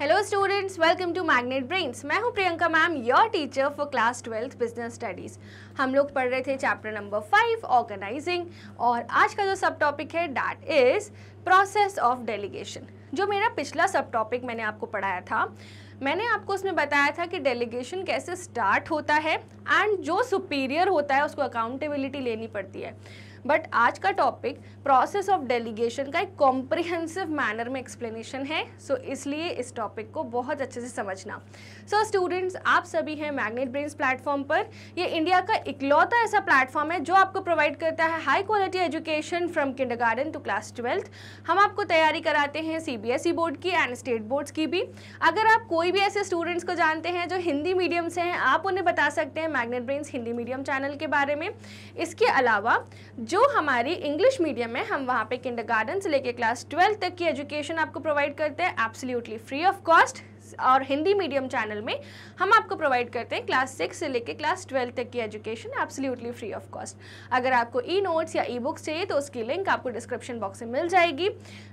Hello students welcome to magnet brains मैं हूं Priyanka ma'am your teacher for class twelfth business studies हम लोग पढ़ रहे थे चैप्टर नंबर फाइव ऑर्गेनाइजिंग और आज का जो सब टॉपिक है that is process of delegation जो मेरा पिछला सब टॉपिक मैंने आपको पढ़ाया था मैंने आपको उसमें बताया था कि डेलीगेशन कैसे स्टार्ट होता है एंड जो सुपीरियर होता है उसको अकाउंटेबिलिटी लेनी पड़ती है बट आज का टॉपिक प्रोसेस ऑफ डेलीगेशन का एक कॉम्प्रिहेंसिव मैनर में एक्सप्लेनेशन है सो so, इसलिए इस टॉपिक को बहुत अच्छे से समझना सो so, स्टूडेंट्स आप सभी हैं मैग्नेट ब्रेन्स प्लेटफॉर्म पर ये इंडिया का इकलौता ऐसा प्लेटफॉर्म है जो आपको प्रोवाइड करता है high quality education from garden to class twelfth हम आपको तैयारी कराते हैं ई बोर्ड e की एंड स्टेट बोर्ड्स की भी अगर आप कोई भी ऐसे स्टूडेंट्स को जानते हैं जो हिंदी मीडियम से हैं आप उन्हें बता सकते हैं magnet brains Hindi medium channel के बारे में इसके अलावा जो हमारी इंग्लिश मीडियम में हम वहाँ पे किंडर से लेके क्लास ट्वेल्थ तक की एजुकेशन आपको प्रोवाइड करते हैं एब्सोल्युटली फ्री ऑफ कॉस्ट और हिंदी मीडियम चैनल में हम आपको प्रोवाइड करते हैं क्लास सिक्स से लेकर क्लास ट्वेल्व तक की education absolutely free of cost अगर आपको ई नोट्स या ई बुक्स चाहिए तो उसकी लिंक आपको डिस्क्रिप्शन बॉक्स में मिल जाएगी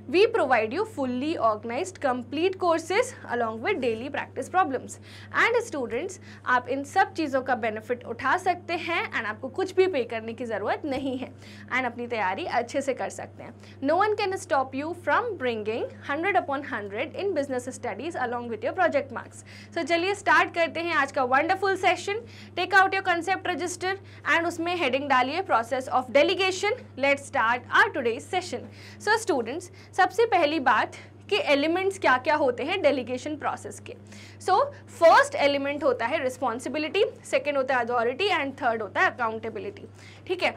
we provide you fully organise complete courses along with daily practice problems and students आप इन सब चीज़ों का बेनिफिट उठा सकते हैं एंड आपको कुछ भी पे करने की ज़रूरत नहीं है एंड अपनी तैयारी अच्छे से कर सकते हैं no one can stop you from bringing hundred upon hundred in business studies along with your your project marks so चलिए स्टार्ट करते हैं आज का wonderful session take out your concept register and उसमें हेडिंग डालिए process of delegation let start our today session so students सबसे पहली बात कि एलिमेंट्स क्या क्या होते हैं डेलीगेशन प्रोसेस के सो फर्स्ट एलिमेंट होता है रिस्पॉन्सिबिलिटी सेकेंड होता है अथॉरिटी एंड थर्ड होता है अकाउंटेबिलिटी ठीक है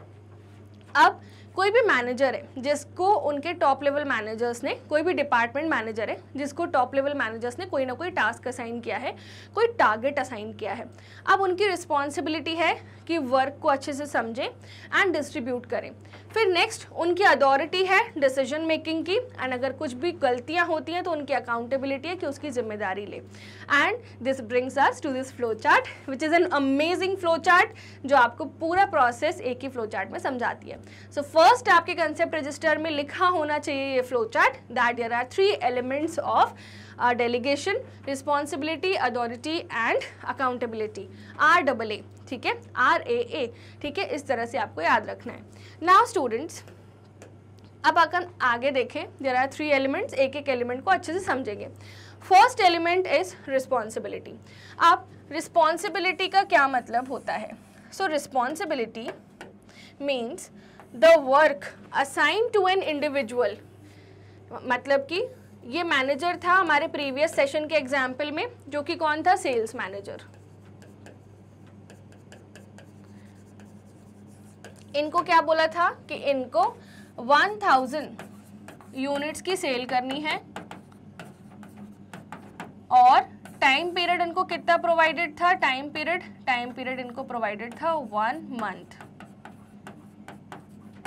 अब कोई भी मैनेजर है जिसको उनके टॉप लेवल मैनेजर्स ने कोई भी डिपार्टमेंट मैनेजर है जिसको टॉप लेवल मैनेजर्स ने कोई ना कोई टास्क असाइन किया है कोई टारगेट असाइन किया है अब उनकी रिस्पॉन्सिबिलिटी है कि वर्क को अच्छे से समझें एंड डिस्ट्रीब्यूट करें फिर नेक्स्ट उनकी अथॉरिटी है डिसीजन मेकिंग की एंड अगर कुछ भी गलतियां होती हैं तो उनकी अकाउंटेबिलिटी है कि उसकी जिम्मेदारी ले and this brings us to this flow chart which is an amazing flow chart जो आपको पूरा प्रोसेस एक ही फ्लो चार्ट में समझाती है सो फर्स्ट आपके कंसेप्ट रजिस्टर में लिखा होना चाहिए ये flow chart that there are three elements of our delegation responsibility authority and accountability R double A ठीक है आर ए ए ठीक है इस तरह से आपको याद रखना है नाउ स्टूडेंट्स अब अगर आगे देखें देर आर थ्री एलिमेंट्स एक एक एलिमेंट को अच्छे से समझेंगे फर्स्ट एलिमेंट इज रिस्पॉन्सिबिलिटी आप रिस्पॉन्सिबिलिटी का क्या मतलब होता है so responsibility means the work assign to an individual मतलब कि ये मैनेजर था हमारे प्रीवियस सेशन के एग्जाम्पल में जो कि कौन था सेल्स मैनेजर इनको क्या बोला था कि इनको 1000 यूनिट्स की सेल करनी है और टाइम पीरियड इनको कितना प्रोवाइडेड था टाइम पीरियड टाइम पीरियड इनको प्रोवाइडेड था वन मंथ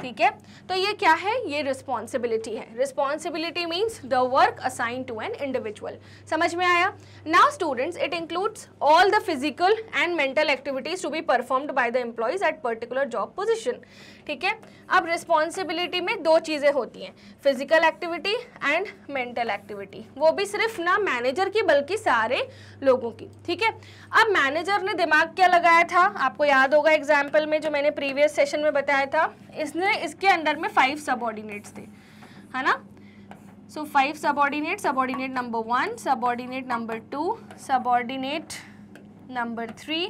ठीक है तो ये क्या है ये रिस्पॉन्सिबिलिटी है responsibility means the work assign to an individual समझ में आया now students it includes all the physical and mental activities to be performed by the employees at particular job position ठीक है अब रिस्पॉन्सिबिलिटी में दो चीज़ें होती हैं physical activity and mental activity वो भी सिर्फ ना मैनेजर की बल्कि सारे लोगों की ठीक है अब मैनेजर ने दिमाग क्या लगाया था आपको याद होगा एग्जाम्पल में जो मैंने प्रीवियस सेशन में बताया था इसने इसके अंदर में फाइव सब थे है ना so five subordinate number one subordinate number two subordinate number three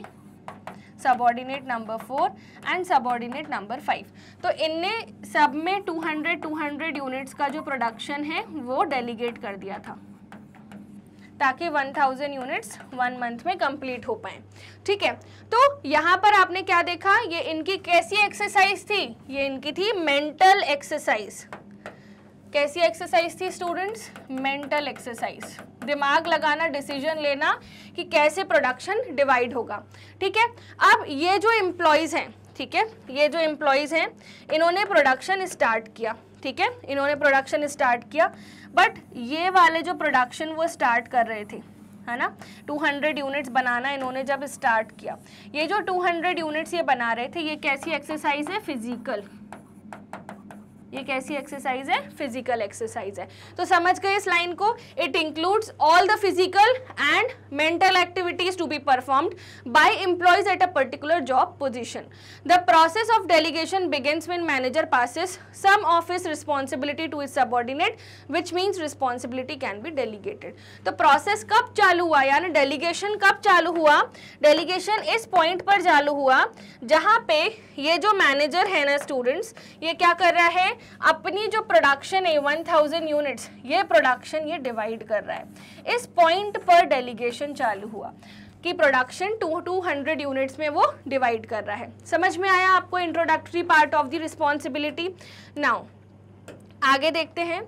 subordinate number four and subordinate number five तो इनने सब में 200 200 यूनिट्स का जो प्रोडक्शन है वो डेलीगेट कर दिया था ताकि 1000 यूनिट्स वन मंथ में कंप्लीट हो पाए ठीक है तो यहाँ पर आपने क्या देखा ये इनकी कैसी एक्सरसाइज थी ये इनकी थी मेंटल एक्सरसाइज कैसी एक्सरसाइज थी स्टूडेंट्स मेंटल एक्सरसाइज दिमाग लगाना डिसीजन लेना कि कैसे प्रोडक्शन डिवाइड होगा ठीक है अब ये जो एम्प्लॉयज़ हैं ठीक है ये जो एम्प्लॉयज़ हैं इन्होंने प्रोडक्शन स्टार्ट किया ठीक है इन्होंने प्रोडक्शन स्टार्ट किया बट ये वाले जो प्रोडक्शन वो स्टार्ट कर रहे थे है ना 200 यूनिट्स बनाना इन्होंने जब स्टार्ट किया ये जो 200 यूनिट्स ये बना रहे थे ये कैसी एक्सरसाइज है फिजिकल ये कैसी एक्सरसाइज है फिजिकल एक्सरसाइज है तो समझ गए इस लाइन को it includes all the physical and mental activities to be performed by employees at a particular job position the process of delegation begins when manager passes सम of his responsibility to his subordinate which means responsibility can be तो process कब चालू हुआ यानी delegation कब चालू हुआ delegation इस पॉइंट पर चालू हुआ जहाँ पे ये जो मैनेजर है ना स्टूडेंट्स ये क्या कर रहा है अपनी जो प्रोडक्शन है 1000 यूनिट्स ये प्रोडक्शन ये डिवाइड कर रहा है इस पॉइंट पर डेलीगेशन चालू हुआ कि production to two hundred units में वो डिवाइड कर रहा है समझ में आया आपको introductory part of the responsibility now आगे देखते हैं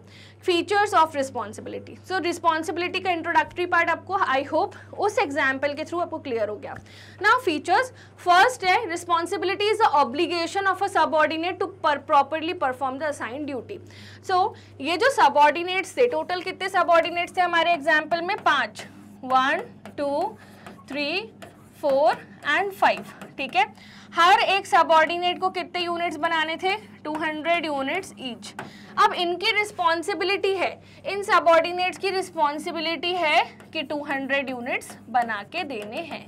features of responsibility so responsibility का इंट्रोडक्टरी पार्ट आपको आई होप उस एग्जाम्पल के थ्रू आपको क्लियर हो गया ना फीचर्स फर्स्ट है responsibility is the obligation of a ordinate to properly perform the assign duty so ये जो ऑर्डिनेट्स थे टोटल कितने ऑर्डिनेट्स थे हमारे एग्जाम्पल में पाँच one two three four and five ठीक है हर एक ऑर्डिनेट को कितने यूनिट्स बनाने थे 200 यूनिट्स ईच अब इनकी रिस्पॉन्सिबिलिटी है इन सबॉर्डिनेट्स की रिस्पॉन्सिबिलिटी है कि 200 यूनिट्स बना के देने हैं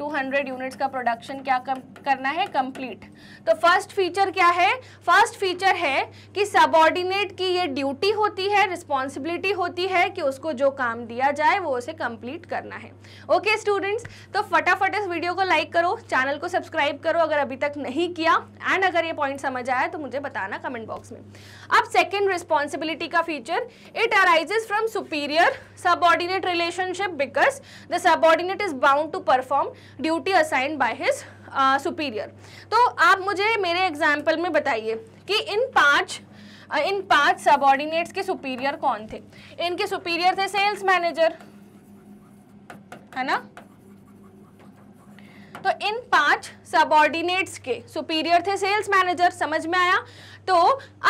200 यूनिट्स का प्रोडक्शन क्या कम, करना है कंप्लीट तो फर्स्ट फीचर क्या है फर्स्ट फीचर है कि सबॉर्डिनेट की ये ड्यूटी होती है रिस्पॉन्सिबिलिटी होती है कि उसको जो काम दिया जाए वो उसे कंप्लीट करना है ओके okay, स्टूडेंट्स तो फटाफट इस वीडियो को लाइक करो चैनल को सब्सक्राइब करो अगर अभी तक नहीं किया एंड अगर ये पॉइंट समझ आया तो मुझे बताना कमेंट बॉक्स में अब सेकेंड रिस्पॉन्सिबिलिटी का feature it arises from superior subordinate relationship because the subordinate is bound to perform duty assign by his superior तो आप मुझे मेरे एग्जाम्पल में बताइए कि इन पांच uh, इन पांच सबॉर्डिनेट्स के सुपीरियर कौन थे इनके सुपीरियर थे सेल्स मैनेजर है ना तो इन पांच सबॉर्डिनेट्स के सुपीरियर थे सेल्स मैनेजर समझ में आया तो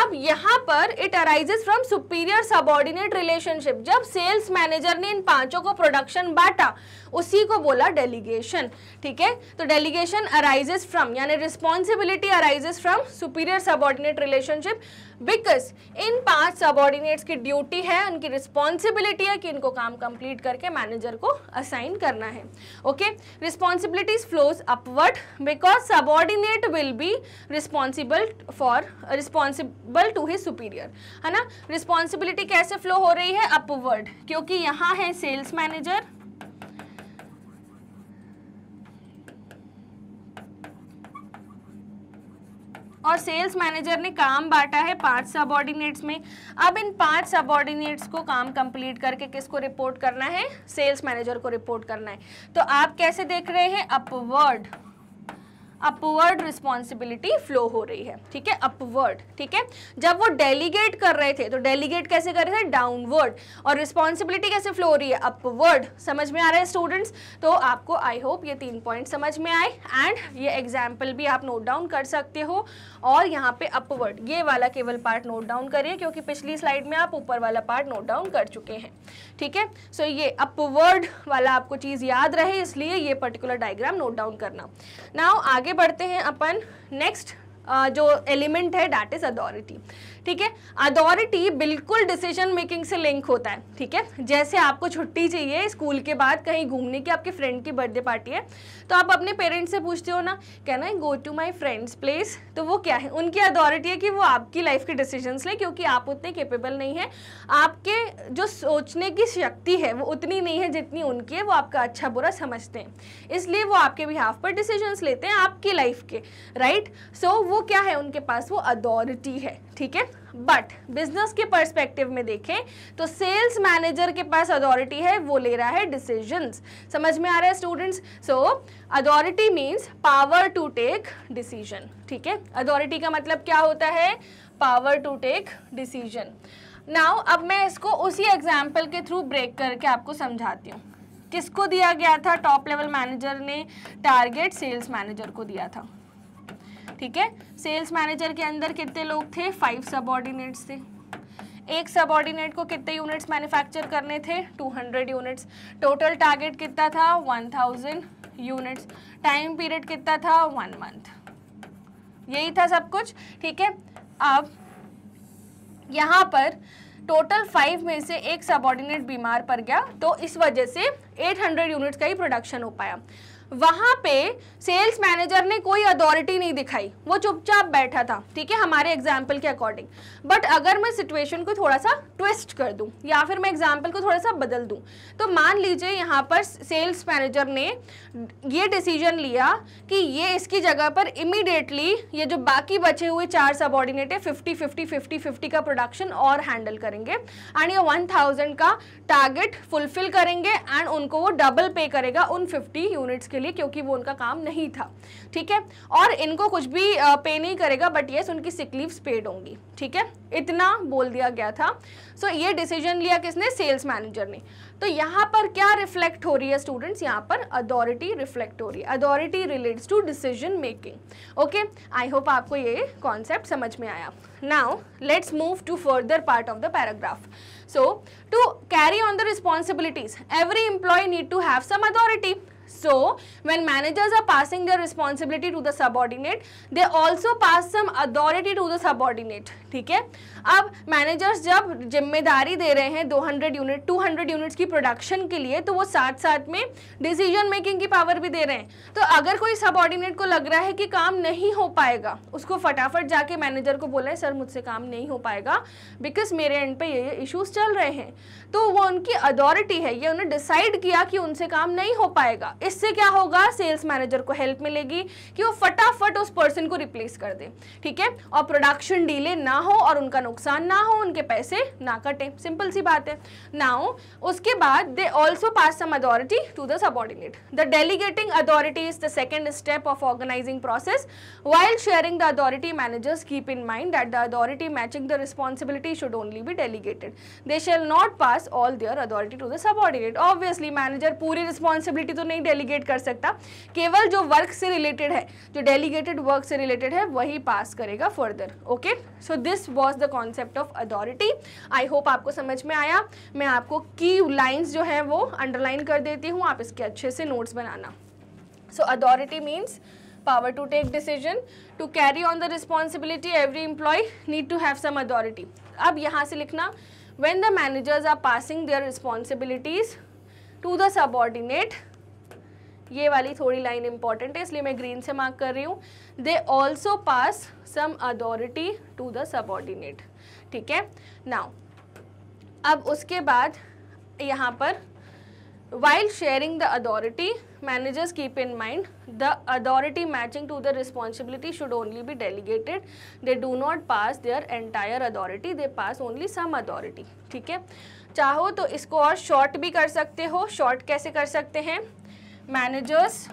अब यहां पर it arises from superior subordinate relationship जब सेल्स मैनेजर ने इन पांचों को प्रोडक्शन बांटा उसी को बोला डेलीगेशन ठीक है तो डेलीगेशन अराइजेस फ्रॉम यानी responsibility arises from superior subordinate relationship because इन पांच सबॉर्डिनेट्स की ड्यूटी है उनकी रिस्पॉन्सिबिलिटी है कि इनको काम कंप्लीट करके मैनेजर को असाइन करना है okay responsibilities flows upward because subordinate will be responsible for responsible to his superior है ना रिस्पॉन्सिबिलिटी कैसे फ्लो हो रही है अपवर्ड क्योंकि यहाँ है सेल्स मैनेजर और सेल्स मैनेजर ने काम बांटा है पांच सबॉर्डिनेट्स में अब इन पांच सबॉर्डिनेट्स को काम कंप्लीट करके किसको रिपोर्ट करना है सेल्स मैनेजर को रिपोर्ट करना है तो आप कैसे देख रहे हैं अपवर्ड अपवर्ड रिस्पॉन्सिबिलिटी फ्लो हो रही है ठीक है अपवर्ड ठीक है जब वो डेलीगेट कर रहे थे तो डेलीगेट कैसे कर रहे थे डाउनवर्ड और रिस्पॉन्सिबिलिटी कैसे फ्लो हो रही है अपवर्ड समझ में आ रहा है स्टूडेंट्स तो आपको आई होप ये तीन पॉइंट समझ में आए एंड ये एग्जाम्पल भी आप नोट डाउन कर सकते हो और यहाँ पे अपवर्ड ये वाला केवल पार्ट नोट डाउन करिए क्योंकि पिछली स्लाइड में आप ऊपर वाला पार्ट नोट डाउन कर चुके हैं ठीक है सो ये अपवर्ड वाला आपको चीज़ याद रहे इसलिए ये पर्टिकुलर डायग्राम नोट डाउन करना नाउ आगे बढ़ते हैं अपन नेक्स्ट जो एलिमेंट है डैट इज अथॉरिटी ठीक है अथॉरिटी बिल्कुल डिसीजन मेकिंग से लिंक होता है ठीक है जैसे आपको छुट्टी चाहिए स्कूल के बाद कहीं घूमने की आपके फ्रेंड की बर्थडे पार्टी है तो आप अपने पेरेंट्स से पूछते हो ना can I go to my friends place तो वो क्या है उनकी अथॉरिटी है कि वो आपकी लाइफ के डिसीजन लें क्योंकि आप उतने केपेबल नहीं है आपके जो सोचने की शक्ति है वो उतनी नहीं है जितनी उनकी है वो आपका अच्छा बुरा समझते हैं इसलिए वो आपके बिहाफ पर डिसीजन लेते हैं आपकी लाइफ के राइट सो so, वो क्या है उनके पास वो अथॉरिटी है ठीक है बट बिजनेस के परस्पेक्टिव में देखें तो सेल्स मैनेजर के पास अथॉरिटी है वो ले रहा है डिसीजन समझ में आ रहा है students so authority means power to take decision ठीक है अथॉरिटी का मतलब क्या होता है power to take decision now अब मैं इसको उसी एग्जाम्पल के थ्रू ब्रेक करके आपको समझाती हूँ किसको दिया गया था टॉप लेवल मैनेजर ने टारगेट सेल्स मैनेजर को दिया था ठीक है सेल्स मैनेजर के अंदर कितने लोग थे फाइव सबॉर्डिनेट्स थे एक सबॉर्डिनेट को कितने यूनिट्स मैन्युफैक्चर करने थे 200 यूनिट्स टोटल टारगेट कितना था 1000 यूनिट्स टाइम पीरियड कितना था वन मंथ यही था सब कुछ ठीक है अब यहाँ पर टोटल फाइव में से एक सबॉर्डिनेट बीमार पड़ गया तो इस वजह से 800 यूनिट्स का ही प्रोडक्शन हो पाया वहां पे सेल्स मैनेजर ने कोई अथॉरिटी नहीं दिखाई वो चुपचाप बैठा था ठीक है हमारे एग्जाम्पल के अकॉर्डिंग बट अगर मैं सिचुएशन को थोड़ा सा ट्विस्ट कर दूं या फिर मैं एग्जाम्पल को थोड़ा सा बदल दूं तो मान लीजिए यहाँ पर सेल्स मैनेजर ने ये डिसीजन लिया कि ये इसकी जगह पर इमीडिएटली ये जो बाकी बचे हुए चार सबॉर्डिनेट है फिफ्टी फिफ्टी फिफ्टी फिफ्टी का प्रोडक्शन और हैंडल करेंगे एंड ये वन थाउजेंड का टारगेट फुलफिल करेंगे एंड उनको वो डबल पे करेगा उन फिफ्टी यूनिट्स के लिए लिए क्योंकि वो उनका काम नहीं था ठीक है और इनको कुछ भी पे नहीं करेगा बट येस उनकी सिकलीव पेड होंगी ठीक है इतना बोल दिया गया था सो ये डिसीजन लिया किसने सेल्स मैनेजर ने तो यहाँ पर क्या रिफ्लेक्ट हो रही है स्टूडेंट्स यहाँ पर अथॉरिटी रिफ्लेक्ट हो रही है authority relates to decision making okay I hope आपको ये कॉन्सेप्ट समझ में आया now let's move to further part of the paragraph so to carry on the responsibilities every employee need to have some authority So, when managers are passing their responsibility to the subordinate, they also pass some authority to the subordinate. ठीक है अब managers जब जिम्मेदारी दे रहे हैं 200 unit 200 units की production के लिए तो वो साथ साथ में डिसीजन मेकिंग की पावर भी दे रहे हैं तो अगर कोई सबॉर्डिनेट को लग रहा है कि काम नहीं हो पाएगा उसको फटाफट जाके मैनेजर को बोला है सर मुझसे काम नहीं हो पाएगा बिकॉज मेरे एंड पे ये ये इशूज़ चल रहे हैं तो वो उनकी अथॉरिटी है ये उन्हें डिसाइड किया कि उनसे काम नहीं हो पाएगा इससे क्या होगा सेल्स मैनेजर को हेल्प मिलेगी कि वो फटाफट उस पर्सन को रिप्लेस कर दे ठीक है और प्रोडक्शन डीले ना हो और उनका नुकसान ना हो उनके पैसे ना कटे सिंपल सी बात है नाउ उसके बाद they also pass some authority to the subordinate the delegating authority is the second step of organising process while sharing the authority managers keep in mind that the authority matching the responsibility should only be delegated they shall not pass all their authority to the subordinate obviously manager पूरी responsibility तो नहीं delegate कर सकता केवल जो work से related है जो डेलीगेटेड वर्क से रिलेटेड है वही पास करेगा further okay so this was the concept of authority I hope आपको समझ में आया मैं आपको की लाइन्स जो है वो अंडरलाइन कर देती हूँ आप इसके अच्छे से नोट्स बनाना so authority means power to take decision to carry on the responsibility every employee need to have some authority अब यहाँ से लिखना when the managers are passing their responsibilities to the subordinate ये वाली थोड़ी लाइन इंपॉर्टेंट है इसलिए मैं ग्रीन से मार्क कर रही हूँ they also pass some authority to the subordinate ठीक है नाउ अब उसके बाद यहाँ पर while sharing the authority managers keep in mind the authority matching to the responsibility should only be delegated they do not pass their entire authority they pass only some authority ठीक है चाहो तो इसको और शॉर्ट भी कर सकते हो शॉर्ट कैसे कर सकते हैं managers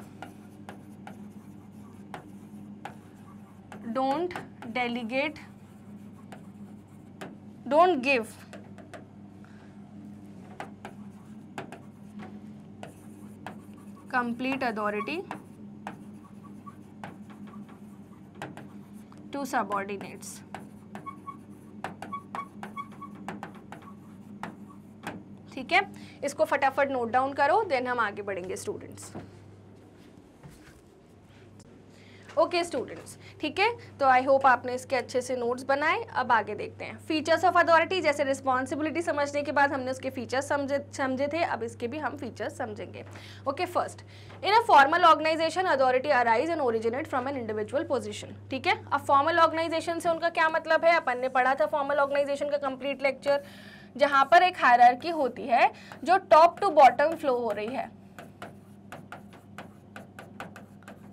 don't delegate don't give complete authority to subordinates ठीक है इसको फटाफट नोट डाउन करो देन हम आगे बढ़ेंगे स्टूडेंट्स ओके स्टूडेंट्स ठीक है तो आई होप आपने इसके अच्छे से नोट्स बनाए अब आगे देखते हैं फीचर्स ऑफ अथॉरिटी जैसे रिस्पॉन्सिबिलिटी समझने के बाद हमने उसके फीचर्स समझे समझे थे अब इसके भी हम फीचर्स समझेंगे okay first in a formal organisation authority arise and originate from an individual position ठीक है अब फॉर्मल ऑर्गेनाइजेशन से उनका क्या मतलब है अपन ने पढ़ा था फॉर्मल ऑर्गेनाइजेशन का कंप्लीट लेक्चर जहाँ पर एक हायरकी होती है जो टॉप टू बॉटम फ्लो हो रही है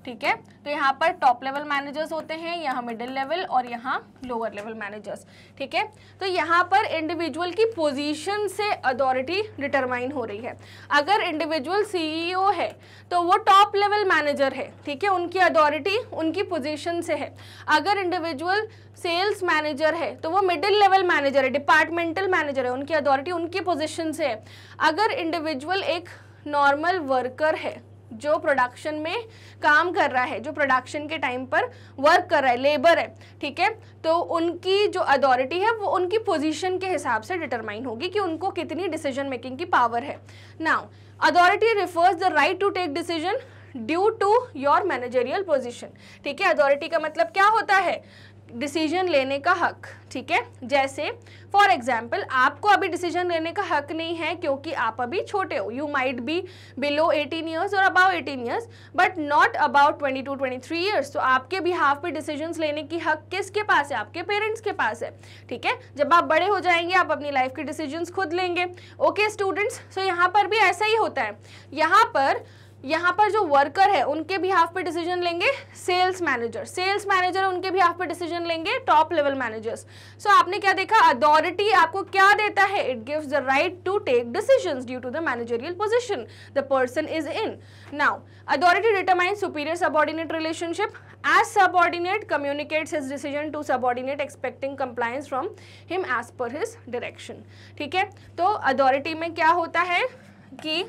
ठीक है तो यहाँ पर टॉप लेवल मैनेजर्स होते हैं यहाँ मिडिल लेवल और यहाँ लोअर लेवल मैनेजर्स ठीक है तो यहाँ पर इंडिविजुअल की पोजीशन से अथॉरिटी डिटरमाइन हो रही है अगर इंडिविजुअल सीईओ e है तो वो टॉप लेवल मैनेजर है ठीक है उनकी अथॉरिटी उनकी पोजीशन से है अगर इंडिविजुअल सेल्स मैनेजर है तो वो मिडिल लेवल मैनेजर है डिपार्टमेंटल मैनेजर है उनकी अथॉरिटी उनकी पोजिशन से है अगर इंडिविजुअल एक नॉर्मल वर्कर है जो प्रोडक्शन में काम कर रहा है जो प्रोडक्शन के टाइम पर वर्क कर रहा है लेबर है ठीक है तो उनकी जो अथॉरिटी है वो उनकी पोजीशन के हिसाब से डिटरमाइन होगी कि उनको कितनी डिसीजन मेकिंग की पावर है now authority refers the right to take decision due to your managerial position ठीक है अथॉरिटी का मतलब क्या होता है डिसीजन लेने का हक ठीक है जैसे फॉर एग्जाम्पल आपको अभी डिसीजन लेने का हक नहीं है क्योंकि आप अभी छोटे हो you might be below 18 years और above 18 years but not about 22 23 years तो आपके भी हाफ पे डिसीजन लेने की हक किसके पास है आपके पेरेंट्स के पास है ठीक है जब आप बड़े हो जाएंगे आप अपनी लाइफ के डिसीजन खुद लेंगे ओके स्टूडेंट्स सो यहाँ पर भी ऐसा ही होता है यहाँ पर यहाँ पर जो वर्कर है उनके भी हाफ पे डिसीजन लेंगे सेल्स मैनेजर सेल्स मैनेजर उनके भी हाफ पे डिसीजन लेंगे टॉप लेवल मैनेजर्स सो आपने क्या देखा अथॉरिटी आपको क्या देता है it gives the right to take decisions due to the managerial position the person is in now authority determine superior subordinate relationship as subordinate communicates his decision to subordinate expecting compliance from him as per his direction ठीक है तो authority में क्या होता है कि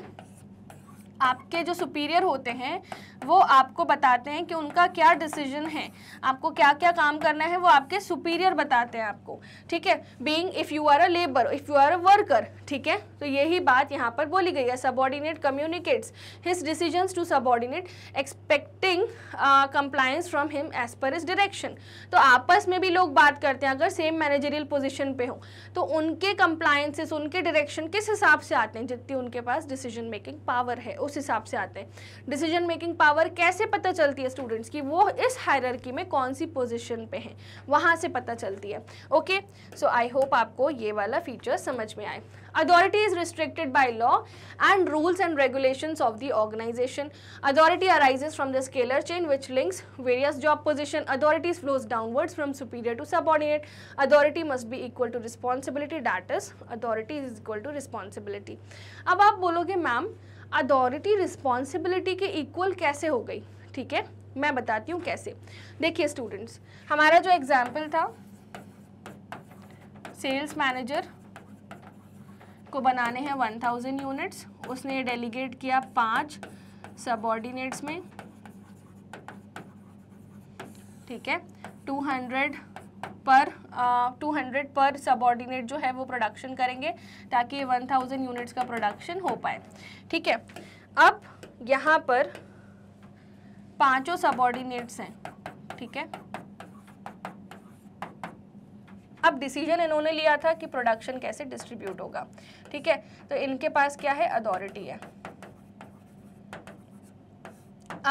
आपके जो सुपीरियर होते हैं वो आपको बताते हैं कि उनका क्या डिसीजन है आपको क्या क्या काम करना है वो आपके सुपीरियर बताते हैं आपको ठीक है being if you are a labour if you are a worker ठीक है तो यही बात यहाँ पर बोली गई है subordinate communicates his decision to subordinate expecting compliance from him as per is direction तो आपस में भी लोग बात करते हैं अगर सेम मैनेजरियल पोजिशन पे हो तो उनके कंप्लायंसेस उनके डायरेक्शन किस हिसाब से आते हैं जितनी उनके पास डिसीजन मेकिंग पावर है उस हिसाब से आते हैं डिसीजन मेकिंग पावर पावर कैसे पता चलती है स्टूडेंट्स की वो इस हायरकी में कौन सी पोजिशन पे हैं वहाँ से पता चलती है ओके सो आई होप आपको ये वाला फीचर समझ में आए authority is restricted by law and rules and regulation of the organization authority arises from the scalar chain which links various job position authorities flows downwards from superior to subordinate authority must be equal to responsibility that is authority is equal to responsibility अब आप बोलोगे ma'am authority responsibility के equal कैसे हो गई ठीक है मैं बताती हूँ कैसे देखिए स्टूडेंट्स हमारा जो एग्जाम्पल था सेल्स मैनेजर को बनाने हैं वन थाउजेंड यूनिट्स उसने डेलीगेट किया पांच सबॉर्डिनेट्स में ठीक है टू हंड्रेड पर टू हंड्रेड पर सबॉर्डिनेट जो है वो प्रोडक्शन करेंगे ताकि वन थाउजेंड यूनिट्स का प्रोडक्शन हो पाए ठीक है अब यहाँ पर पांचों सबॉर्डिनेट्स हैं ठीक है अब डिसीजन इन्होंने लिया था कि प्रोडक्शन कैसे डिस्ट्रीब्यूट होगा ठीक है तो इनके पास क्या है अथॉरिटी है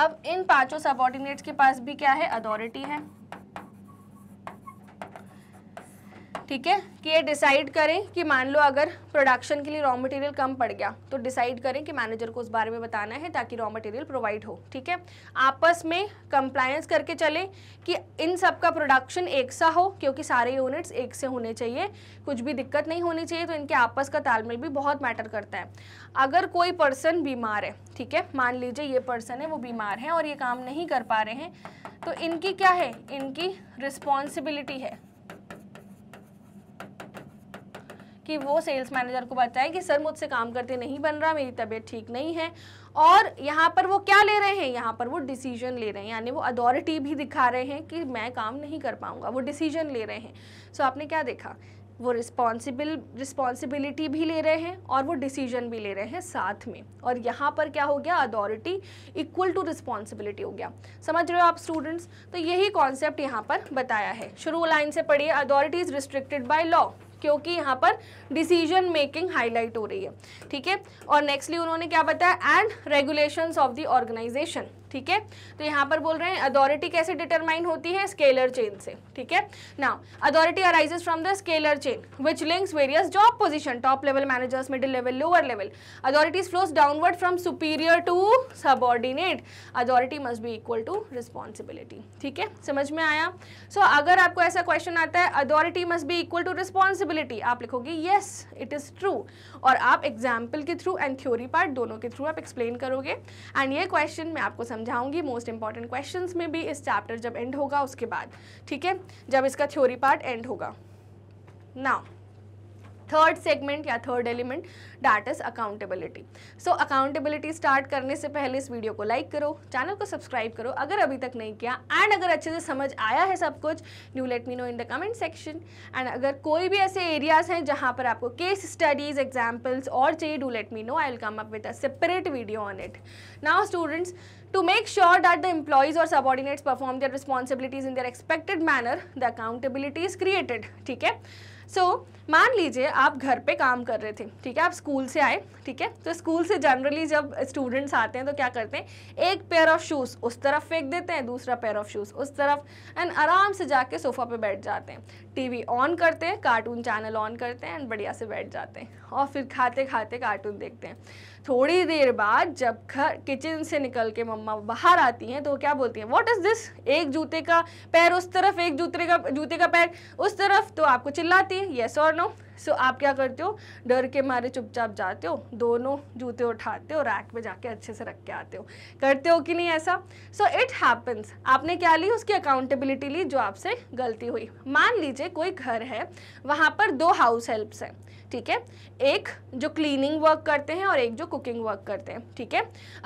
अब इन पांचों सबॉर्डिनेट्स के पास भी क्या है अथॉरिटी है ठीक है कि ये डिसाइड करें कि मान लो अगर प्रोडक्शन के लिए रॉ मटेरियल कम पड़ गया तो डिसाइड करें कि मैनेजर को उस बारे में बताना है ताकि रॉ मटेरियल प्रोवाइड हो ठीक है आपस में कंप्लायंस करके चलें कि इन सब का प्रोडक्शन एक सा हो क्योंकि सारे यूनिट्स एक से होने चाहिए कुछ भी दिक्कत नहीं होनी चाहिए तो इनके आपस का तालमेल भी बहुत मैटर करता है अगर कोई पर्सन बीमार है ठीक है मान लीजिए ये पर्सन है वो बीमार है और ये काम नहीं कर पा रहे हैं तो इनकी क्या है इनकी रिस्पॉन्सिबिलिटी है कि वो सेल्स मैनेजर को बताए कि सर मुझसे काम करते नहीं बन रहा मेरी तबीयत ठीक नहीं है और यहाँ पर वो क्या ले रहे हैं यहाँ पर वो डिसीजन ले रहे हैं यानी वो अथॉरिटी भी दिखा रहे हैं कि मैं काम नहीं कर पाऊँगा वो डिसीजन ले रहे हैं सो आपने क्या देखा वो रिस्पॉन्सिबल रिस्पॉन्सिबिलिटी भी ले रहे हैं और वो डिसीजन भी ले रहे हैं साथ में और यहाँ पर क्या हो गया अथॉरिटी इक्वल टू रिस्पॉन्सिबिलिटी हो गया समझ रहे हो आप स्टूडेंट्स तो यही कॉन्सेप्ट यहाँ पर बताया है शुरू लाइन से पढ़िए authority is restricted by law क्योंकि यहाँ पर डिसीजन मेकिंग हाईलाइट हो रही है ठीक है और नेक्स्टली उन्होंने क्या बताया and regulations of the organization ठीक है तो यहाँ पर बोल रहे हैं अथॉरिटी कैसे डिटरमाइन होती है स्केलर चेन से ठीक है now authority arises from the scalar chain which links various job position top level managers middle level lower level authorities flows downward from superior to subordinate authority must be equal to responsibility ठीक है समझ में आया सो so, अगर आपको ऐसा question आता है authority must be equal to responsibility आप लिखोगे येस इट इज़ ट्रू और आप एग्जाम्पल के थ्रू एंड थ्योरी पार्ट दोनों के थ्रू आप एक्सप्लेन करोगे एंड ये क्वेश्चन मैं आपको समझ समझाऊंगी मोस्ट इंपॉर्टेंट क्वेश्चन में भी इस चैप्टर जब एंड होगा उसके बाद ठीक है जब इसका थ्योरी पार्ट एंड होगा नाउ थर्ड सेगमेंट या third element that is accountability so accountability start करने से पहले इस वीडियो को लाइक करो चैनल को सब्सक्राइब करो अगर अभी तक नहीं किया एंड अगर अच्छे से समझ आया है सब कुछ you let me know in the comment section and अगर कोई भी ऐसे एरियाज़ हैं जहाँ पर आपको केस स्टडीज़ एग्जाम्पल्स और चाहिए do let me know I will come up with a separate video on it now students to make sure that the employees और subordinates perform their responsibilities in their expected manner the accountability is created ठीक है सो so, मान लीजिए आप घर पे काम कर रहे थे ठीक है आप स्कूल से आए ठीक है तो स्कूल से जनरली जब स्टूडेंट्स आते हैं तो क्या करते हैं एक पेयर ऑफ शूज़ उस तरफ फेंक देते हैं दूसरा पेयर ऑफ शूज़ उस तरफ एंड आराम से जाके सोफ़ा पे बैठ जाते हैं टीवी ऑन करते हैं कार्टून चैनल ऑन करते हैं एंड बढ़िया से बैठ जाते हैं और फिर खाते खाते कार्टून देखते हैं थोड़ी देर बाद जब घर किचन से निकल के मम्मा बाहर आती हैं तो क्या बोलती हैं वॉट इज़ दिस एक जूते का पैर उस तरफ एक जूते का जूते का पैर उस तरफ तो आपको चिल्लाती है येस और नो सो आप क्या करते हो डर के मारे चुपचाप जाते हो दोनों जूते उठाते हो रैक में जाके अच्छे से रख के आते हो करते हो कि नहीं ऐसा सो इट हैपन्स आपने क्या ली उसकी अकाउंटेबिलिटी ली जो आपसे गलती हुई मान लीजिए कोई घर है वहाँ पर दो हाउस हेल्प्स हैं ठीक है एक जो क्लीनिंग वर्क करते हैं और एक जो कुकिंग वर्क करते हैं ठीक है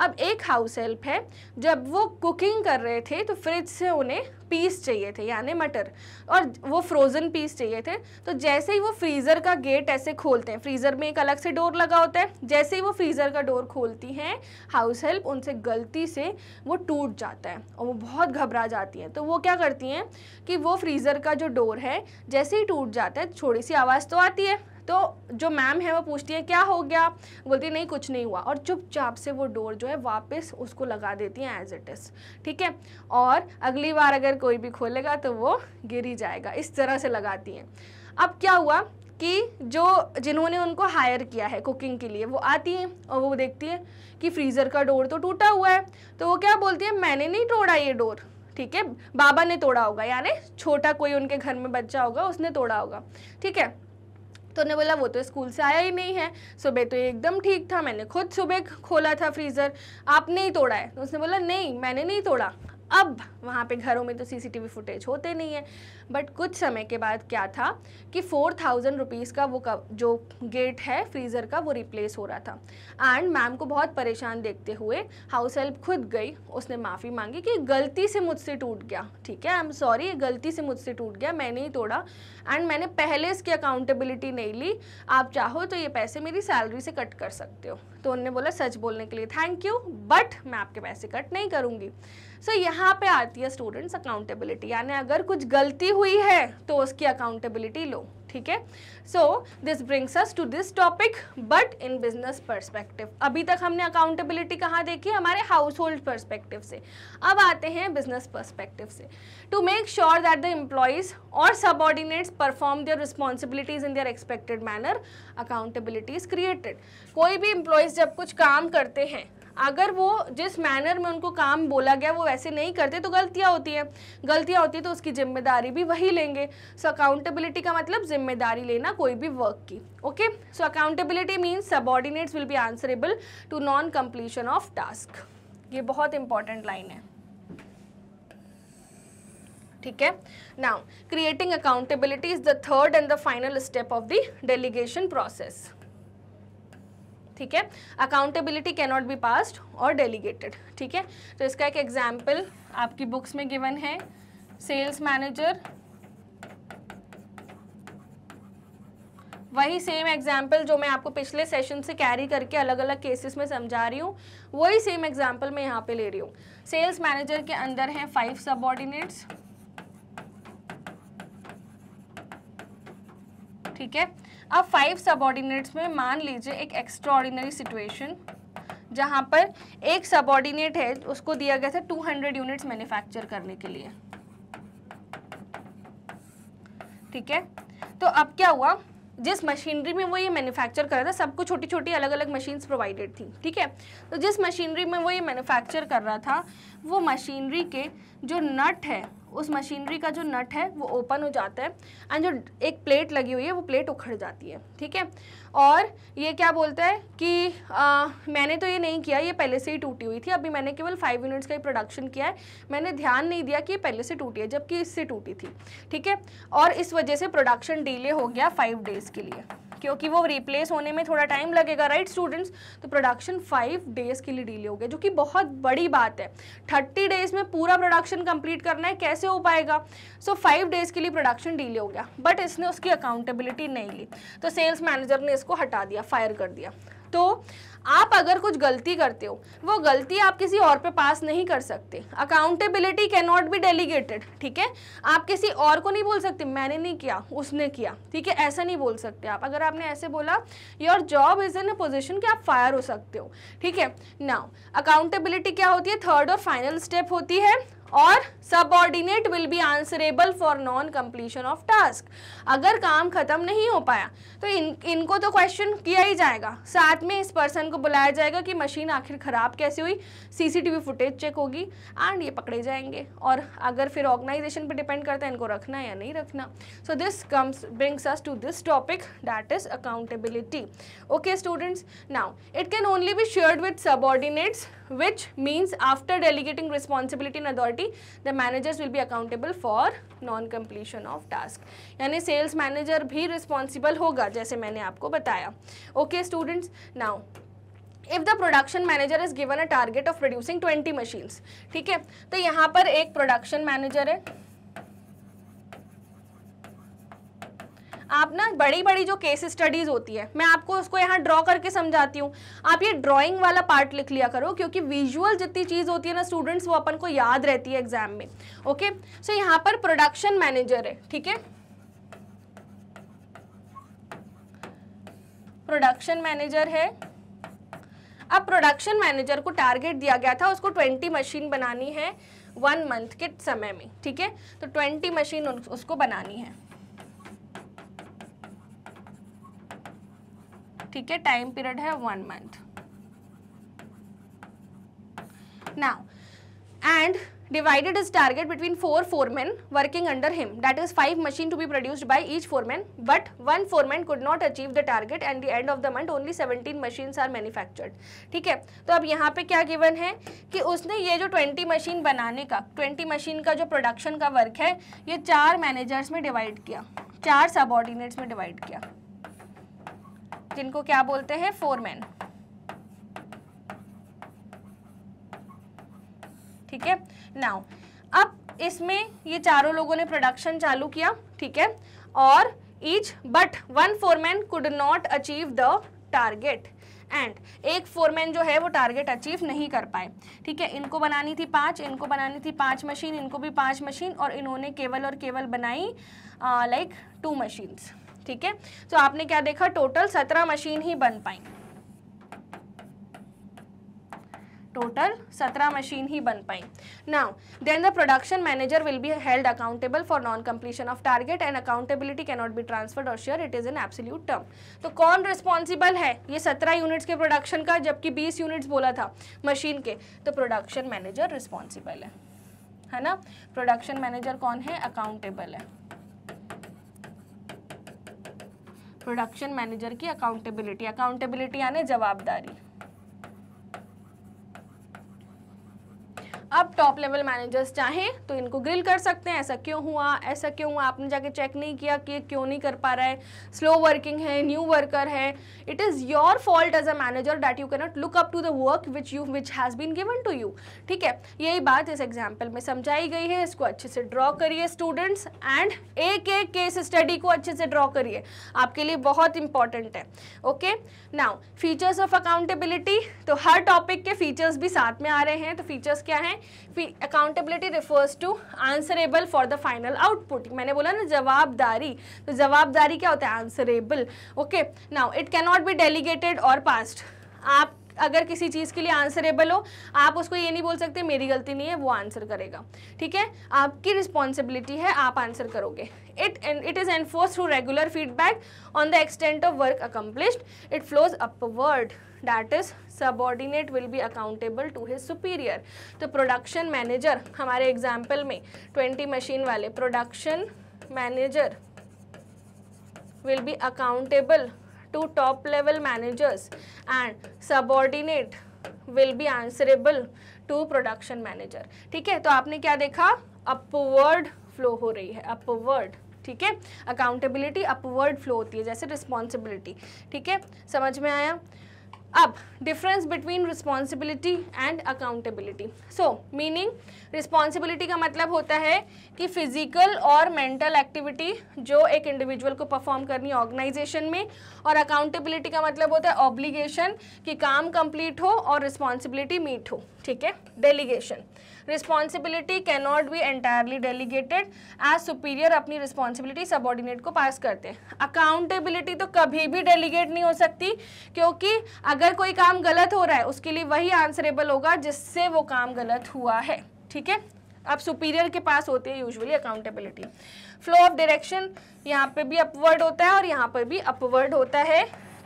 अब एक हाउस हेल्प है जब वो कुकिंग कर रहे थे तो फ्रिज से उन्हें पीस चाहिए थे यानी मटर और वो फ्रोज़न पीस चाहिए थे तो जैसे ही वो फ्रीज़र का गेट ऐसे खोलते हैं फ्रीज़र में एक अलग से डोर लगा होता है जैसे ही वो फ्रीज़र का डोर खोलती हैं हाउस हेल्प उनसे गलती से वो टूट जाता है और वो बहुत घबरा जाती हैं तो वो क्या करती हैं कि वो फ्रीज़र का जो डोर है जैसे ही टूट जाता है थोड़ी सी आवाज़ तो आती है तो जो मैम है वो पूछती है क्या हो गया बोलती नहीं कुछ नहीं हुआ और चुपचाप से वो डोर जो है वापस उसको लगा देती हैं एज इट इज़ ठीक है और अगली बार अगर कोई भी खोलेगा तो वो गिर ही जाएगा इस तरह से लगाती हैं अब क्या हुआ कि जो जिन्होंने उनको हायर किया है कुकिंग के लिए वो आती हैं और वो देखती हैं कि फ्रीज़र का डोर तो टूटा हुआ है तो वो क्या बोलती है मैंने नहीं तोड़ा ये डोर ठीक है बाबा ने तोड़ा होगा यानी छोटा कोई उनके घर में बच्चा होगा उसने तोड़ा होगा ठीक है तो उन्होंने बोला वो तो स्कूल से आया ही नहीं है सुबह तो एकदम ठीक था मैंने खुद सुबह खोला था फ्रीज़र आपने ही तोड़ा है तो उसने बोला नहीं मैंने नहीं तोड़ा अब वहाँ पे घरों में तो सीसीटीवी फुटेज होते नहीं है बट कुछ समय के बाद क्या था कि फोर थाउजेंड रुपीज़ का वो कब जो गेट है फ्रीज़र का वो रिप्लेस हो रहा था एंड मैम को बहुत परेशान देखते हुए हाउस हेल्प खुद गई उसने माफ़ी मांगी कि गलती से मुझसे टूट गया ठीक है आई एम सॉरी गलती से मुझसे टूट गया मैंने ही तोड़ा एंड मैंने पहले इसकी अकाउंटेबिलिटी नहीं ली आप चाहो तो ये पैसे मेरी सैलरी से कट कर सकते हो तो उनने बोला सच बोलने के लिए थैंक यू बट मैं आपके पैसे कट नहीं करूँगी सो so, यहाँ पे आती है स्टूडेंट्स अकाउंटेबिलिटी यानी अगर कुछ गलती हुई है तो उसकी अकाउंटेबिलिटी लो ठीक है so this brings us to this topic but in business perspective अभी तक हमने अकाउंटेबिलिटी कहाँ देखी हमारे हाउस होल्ड परस्पेक्टिव से अब आते हैं बिजनेस पर्सपेक्टिव से to make sure that the employees और ordinates perform their responsibilities in their expected manner accountability is created कोई भी इम्प्लॉयज़ जब कुछ काम करते हैं अगर वो जिस मैनर में उनको काम बोला गया वो वैसे नहीं करते तो गलतियाँ होती हैं गलतियाँ होती है तो उसकी जिम्मेदारी भी वही लेंगे सो अकाउंटेबिलिटी का मतलब जिम्मेदारी लेना कोई भी वर्क की okay so accountability means subordinates will be answerable to non completion of task ये बहुत इंपॉर्टेंट लाइन है ठीक है now creating accountability is the third and the final step of the delegation process ठीक है अकाउंटेबिलिटी कैनॉट बी पास्ड और delegated ठीक है तो इसका एक एग्जाम्पल आपकी बुक्स में गिवन है सेल्स मैनेजर वही सेम एग्जाम्पल जो मैं आपको पिछले सेशन से कैरी करके अलग अलग केसेस में समझा रही हूँ वही सेम एग्जाम्पल मैं यहाँ पे ले रही हूँ सेल्स मैनेजर के अंदर हैं फाइव सबॉर्डिनेट्स ठीक है अब फाइव सबॉर्डिनेट्स में मान लीजिए एक एक्स्ट्रॉर्डिनरी सिचुएशन जहाँ पर एक सबॉर्डिनेट है उसको दिया गया था 200 यूनिट्स मैन्युफैक्चर करने के लिए ठीक है तो अब क्या हुआ जिस मशीनरी में वो ये मैन्युफैक्चर कर रहा था सबको छोटी छोटी अलग अलग मशीन्स प्रोवाइडेड थी ठीक है तो जिस मशीनरी में वो ये मैन्युफैक्चर कर रहा था वो मशीनरी के जो नट है उस मशीनरी का जो नट है वो ओपन हो जाता है एंड जो एक प्लेट लगी हुई है वो प्लेट उखड़ जाती है ठीक है और ये क्या बोलता है कि आ, मैंने तो ये नहीं किया ये पहले से ही टूटी हुई थी अभी मैंने केवल फाइव यूनिट्स का ही प्रोडक्शन किया है मैंने ध्यान नहीं दिया कि ये पहले से टूटी है जबकि इससे टूटी थी ठीक है और इस वजह से प्रोडक्शन डिले हो गया फाइव डेज़ के लिए क्योंकि वो रिप्लेस होने में थोड़ा टाइम लगेगा राइट स्टूडेंट्स तो प्रोडक्शन फाइव डेज के लिए डीले हो गया जो कि बहुत बड़ी बात है थर्टी डेज में पूरा प्रोडक्शन कंप्लीट करना है कैसे हो पाएगा सो फाइव डेज के लिए प्रोडक्शन डीले हो गया बट इसने उसकी अकाउंटेबिलिटी नहीं ली तो सेल्स मैनेजर ने इसको हटा दिया फायर कर दिया तो आप अगर कुछ गलती करते हो वो गलती आप किसी और पे पास नहीं कर सकते accountability can not be delegated ठीक है आप किसी और को नहीं बोल सकते मैंने नहीं किया उसने किया ठीक है ऐसा नहीं बोल सकते आप अगर आपने ऐसे बोला your job is in a position कि आप फायर हो सकते हो ठीक है नाउ अकाउंटेबिलिटी क्या होती है थर्ड और फाइनल स्टेप होती है और subordinate will be answerable for non completion of task अगर काम खत्म नहीं हो पाया तो इन इनको तो क्वेश्चन किया ही जाएगा साथ में इस पर्सन को बुलाया जाएगा कि मशीन आखिर ख़राब कैसे हुई सीसीटीवी फुटेज चेक होगी एंड ये पकड़े जाएंगे और अगर फिर ऑर्गेनाइजेशन पर डिपेंड करता है इनको रखना या नहीं रखना so this comes brings us to this topic that is accountability okay students now it can only be shared with subordinates which means after delegating responsibility and authority duty the managers will be accountable for non completion of task यानी sales manager भी responsible होगा जैसे मैंने आपको बताया okay students now if the production manager is given a target of producing twenty machines ठीक है तो यहाँ पर एक प्रोडक्शन मैनेजर है आप ना बड़ी बड़ी जो केस स्टडीज होती है मैं आपको उसको यहाँ ड्रॉ करके समझाती हूँ आप ये ड्रॉइंग वाला पार्ट लिख लिया करो क्योंकि विजुअल जितनी चीज़ होती है ना स्टूडेंट्स वो अपन को याद रहती है एग्जाम में ओके सो so, यहाँ पर प्रोडक्शन मैनेजर है ठीक है प्रोडक्शन मैनेजर है अब प्रोडक्शन मैनेजर को टारगेट दिया गया था उसको ट्वेंटी मशीन बनानी है वन मंथ के समय में ठीक है तो ट्वेंटी मशीन उसको बनानी है ठीक है टाइम पीरियड है one month now and divided is target between four foreman working under him that is five machine to be produced by each foreman but one foreman could not achieve the target and the end of the month only seventeen machine are manufactured ठीक है तो अब यहाँ पे क्या given है कि उसने ये जो ट्वेंटी मशीन बनाने का ट्वेंटी मशीन का जो प्रोडक्शन का वर्क है ये चार मैनेजर्स में डिवाइड किया चार सबऑर्डिनेट्स में डिवाइड किया जिनको क्या बोलते हैं फोरमैन ठीक है नाउ अब इसमें ये चारों लोगों ने प्रोडक्शन चालू किया ठीक है और each but one foreman could not achieve the target and एक फोरमैन जो है वो टारगेट अचीव नहीं कर पाए ठीक है इनको बनानी थी पांच इनको बनानी थी पांच मशीन इनको भी पांच मशीन और इन्होंने केवल और केवल बनाई लाइक टू मशीन्स ठीक है तो आपने क्या देखा टोटल सत्रह मशीन ही बन पाई टोटल सत्रह मशीन ही बन पाई now then the production manager will be held accountable for non completion of target and accountability cannot be transferred और sure it is an absolute term तो कौन रिस्पॉन्सिबल है ये सत्रह यूनिट्स के प्रोडक्शन का जबकि बीस यूनिट्स बोला था मशीन के तो प्रोडक्शन मैनेजर रिस्पॉन्सिबल है है ना प्रोडक्शन मैनेजर कौन है अकाउंटेबल है प्रोडक्शन मैनेजर की अकाउंटेबिलिटी अकाउंटेबिलिटी यानी जवाबदारी अब टॉप लेवल मैनेजर्स चाहें तो इनको ग्रिल कर सकते हैं ऐसा क्यों हुआ ऐसा क्यों हुआ आपने जाके चेक नहीं किया कि क्यों नहीं कर पा रहा है स्लो वर्किंग है न्यू वर्कर है it is your fault as a manager that you cannot look up to the work which you which has been given to you ठीक है यही बात इस एग्जाम्पल में समझाई गई है इसको अच्छे से ड्रॉ करिए स्टूडेंट्स एंड एक एक केस स्टडी को अच्छे से ड्रॉ करिए आपके लिए बहुत इंपॉर्टेंट है okay now features of accountability तो हर टॉपिक के फीचर्स भी साथ में आ रहे हैं तो फीचर्स क्या हैं फिर accountability refers to answerable for the final output मैंने बोला ना जवाबदारी तो जवाबदारी क्या होता है answerable okay now it can not be delegated और पास्ट आप अगर किसी चीज़ के लिए आंसरेबल हो आप उसको ये नहीं बोल सकते मेरी गलती नहीं है वो आंसर करेगा ठीक है आपकी रिस्पॉन्सिबिलिटी है आप आंसर करोगे it it is enforce through regular feedback on the extent of work accomplished it flows upward that is subordinate will be accountable to his superior तो प्रोडक्शन मैनेजर हमारे एग्जाम्पल में ट्वेंटी मशीन वाले production manager will be accountable to top level managers and subordinate will be answerable to production manager ठीक है तो आपने क्या देखा अपवर्ड फ्लो हो रही है अपवर्ड ठीक है अकाउंटेबिलिटी अपवर्ड फ्लो होती है जैसे रिस्पॉन्सिबिलिटी ठीक है समझ में आया अब difference between responsibility and accountability so meaning responsibility का मतलब होता है कि फिजिकल और मेंटल एक्टिविटी जो एक इंडिविजुअल को परफॉर्म करनी है ऑर्गेनाइजेशन में और अकाउंटेबिलिटी का मतलब होता है ऑब्लिगेशन कि काम कंप्लीट हो और रिस्पॉन्सिबिलिटी मीट हो ठीक है delegation responsibility can not be entirely delegated as superior अपनी रिस्पॉन्सिबिलिटी सबॉर्डिनेट को पास करते हैं अकाउंटेबिलिटी तो कभी भी डेलीगेट नहीं हो सकती क्योंकि अगर कोई काम गलत हो रहा है उसके लिए वही आंसरेबल होगा जिससे वो काम गलत हुआ है ठीक है अब सुपीरियर के पास होती है usually accountability flow of direction यहाँ पे भी अपवर्ड होता है और यहाँ पर भी अपवर्ड होता है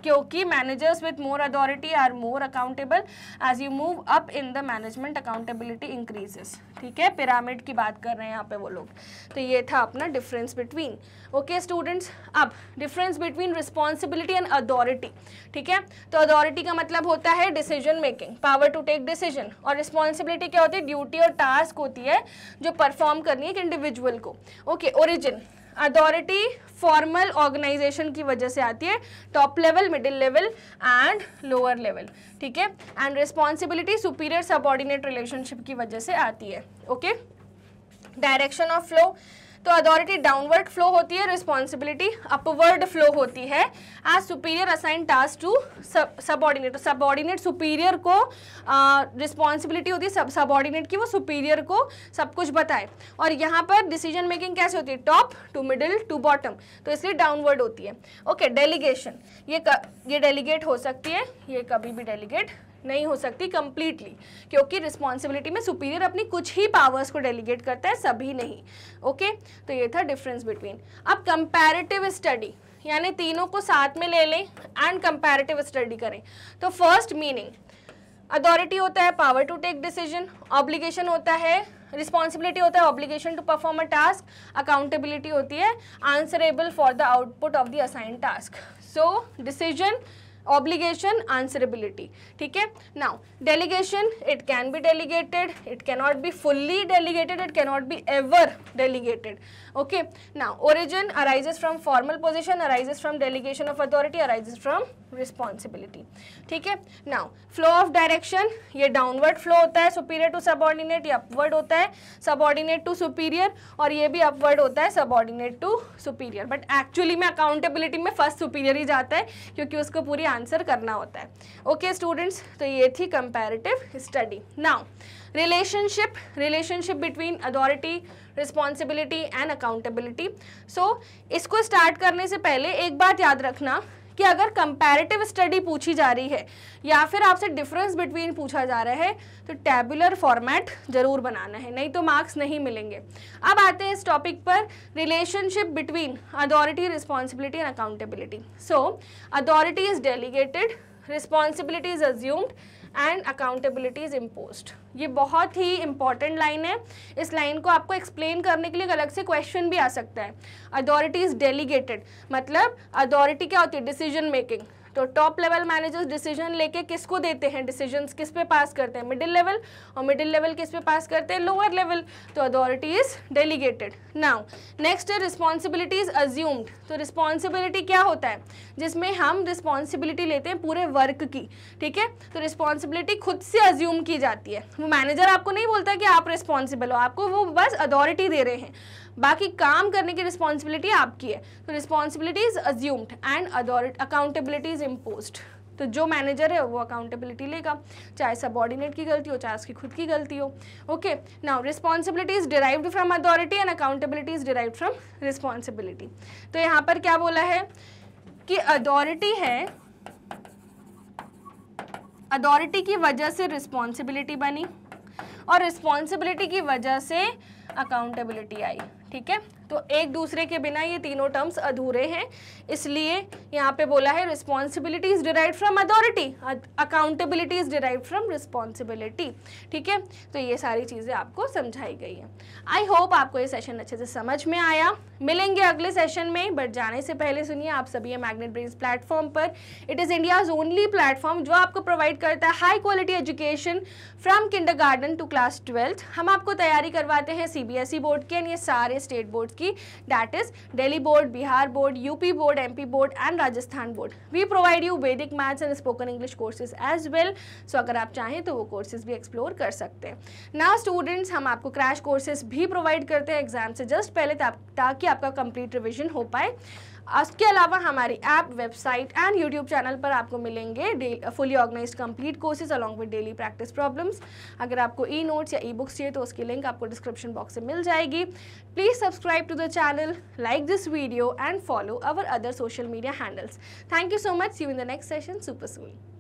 क्योंकि managers with more authority are more accountable as you move up in the management accountability increases ठीक है पिरामिड की बात कर रहे हैं यहाँ पे वो लोग तो ये था अपना डिफरेंस बिटवीन ओके स्टूडेंट्स अब difference between responsibility and authority ठीक है तो अथॉरिटी का मतलब होता है decision making power to take decision और रिस्पॉन्सिबिलिटी क्या होती है ड्यूटी और टास्क होती है जो परफॉर्म करनी है एक इंडिविजुअल को okay origin authority formal organization की वजह से आती है top level middle level and lower level ठीक है and responsibility superior subordinate relationship की वजह से आती है ओके डायरेक्शन ऑफ फ्लो तो अथॉरिटी डाउनवर्ड फ्लो होती है रिस्पॉन्सिबिलिटी अपवर्ड फ्लो होती है as superior assign task to subordinate subordinate superior को रिस्पॉन्सिबिलिटी होती है सबॉर्डिनेट की वो सुपीरियर को सब कुछ बताए और यहाँ पर डिसीजन मेकिंग कैसे होती है top to middle to bottom तो इसलिए डाउनवर्ड होती है ओके okay, डेलीगेशन ये क, ये डेलीगेट हो सकती है ये कभी भी डेलीगेट नहीं हो सकती कंप्लीटली क्योंकि रिस्पॉन्सिबिलिटी में सुपीरियर अपनी कुछ ही पावर्स को डेलीगेट करता है सभी नहीं ओके तो ये था डिफरेंस बिटवीन अब कंपेरेटिव स्टडी यानी तीनों को साथ में ले लें एंड कंपेरेटिव स्टडी करें तो फर्स्ट मीनिंग अथॉरिटी होता है power to take decision obligation होता है रिस्पॉन्सिबिलिटी होता है obligation to perform a task accountability होती है answerable for the output of the assign task so decision obligation answerability ठीक है now delegation it can be delegated it cannot be fully delegated it cannot be ever delegated okay now origin arises from formal position arises from delegation of authority arises from responsibility ठीक है now flow of direction ये downward flow होता है superior to subordinate ये upward होता है subordinate to superior और ये भी upward होता है subordinate to superior but actually में accountability में first superior ही जाता है क्योंकि उसको पूरी आंसर करना होता है ओके स्टूडेंट्स तो ये थी comparative study now relationship relationship between authority responsibility and accountability so इसको स्टार्ट करने से पहले एक बात याद रखना कि अगर कंपैरेटिव स्टडी पूछी जा रही है या फिर आपसे डिफरेंस बिटवीन पूछा जा रहा है तो टेबुलर फॉर्मेट ज़रूर बनाना है नहीं तो मार्क्स नहीं मिलेंगे अब आते हैं इस टॉपिक पर relationship between authority responsibility and accountability so authority is delegated responsibility is assumed and accountability is impose ये बहुत ही इंपॉर्टेंट लाइन है इस लाइन को आपको एक्सप्लेन करने के लिए अलग से क्वेश्चन भी आ सकता है अथॉरिटी इज डेलीगेटेड मतलब अथॉरिटी क्या होती है डिसीजन मेकिंग तो टॉप लेवल मैनेजर्स डिसीजन लेके किसको देते हैं डिसीजन किस पे पास करते हैं मिडिल लेवल और मिडिल लेवल किस पे पास करते हैं लोअर लेवल तो authority is delegated now next है रिस्पॉन्सिबिलिटीज अज्यूम्ड तो रिस्पॉन्सिबिलिटी क्या होता है जिसमें हम रिस्पॉन्सिबिलिटी लेते हैं पूरे वर्क की ठीक है तो रिस्पॉन्सिबिलिटी खुद से अज्यूम की जाती है वो मैनेजर आपको नहीं बोलता कि आप रिस्पॉन्सिबल हो आपको वो बस अथॉरिटी दे रहे हैं बाकी काम करने की रिस्पॉन्सिबिलिटी आपकी है तो responsibility is assumed and accountability is impose तो जो मैनेजर है वो अकाउंटेबिलिटी लेगा चाहे सबॉर्डिनेट की गलती हो चाहे उसकी खुद की गलती हो okay now responsibility is derived from authority and accountability is derive from responsibility तो यहाँ पर क्या बोला है कि अथॉरिटी है अथॉरिटी की वजह से रिस्पॉन्सिबिलिटी बनी और रिस्पॉन्सिबिलिटी की वजह से अकाउंटेबिलिटी आई ठीक है तो एक दूसरे के बिना ये तीनों टर्म्स अधूरे हैं इसलिए यहाँ पे बोला है responsibility is derive from authority accountability is derive from responsibility ठीक है तो ये सारी चीज़ें आपको समझाई गई हैं आई होप आपको ये सेशन अच्छे से समझ में आया मिलेंगे अगले सेशन में बट जाने से पहले सुनिए आप सभी है मैग्नेट ब्रिज प्लेटफॉर्म पर it is India's only platform जो आपको प्रोवाइड करता है high quality education from kinder to class twelfth हम आपको तैयारी करवाते हैं सी बोर्ड e के ये सारे हैं स्टेट बोर्ड की that is Delhi board Bihar board UP board M board and Rajasthan board we provide you Vedic maths and spoken English courses as well so अगर आप चाहें तो वो कोर्सेज भी एक्सप्लोर कर सकते हैं ना स्टूडेंट्स हम आपको क्रैश कोर्सेज भी प्रोवाइड करते हैं एग्जाम से जस्ट पहले ताकि आपका कंप्लीट रिविजन हो पाए उसके अलावा हमारी app website and YouTube channel पर आपको मिलेंगे fully organise complete courses along with daily practice problems अगर आपको ई नोट्स या ई बुक्स चाहिए तो उसकी लिंक आपको डिस्क्रिप्शन बॉक्स से मिल जाएगी please subscribe to the channel like this video and follow our other social media handles thank you so much see you in the next session super soon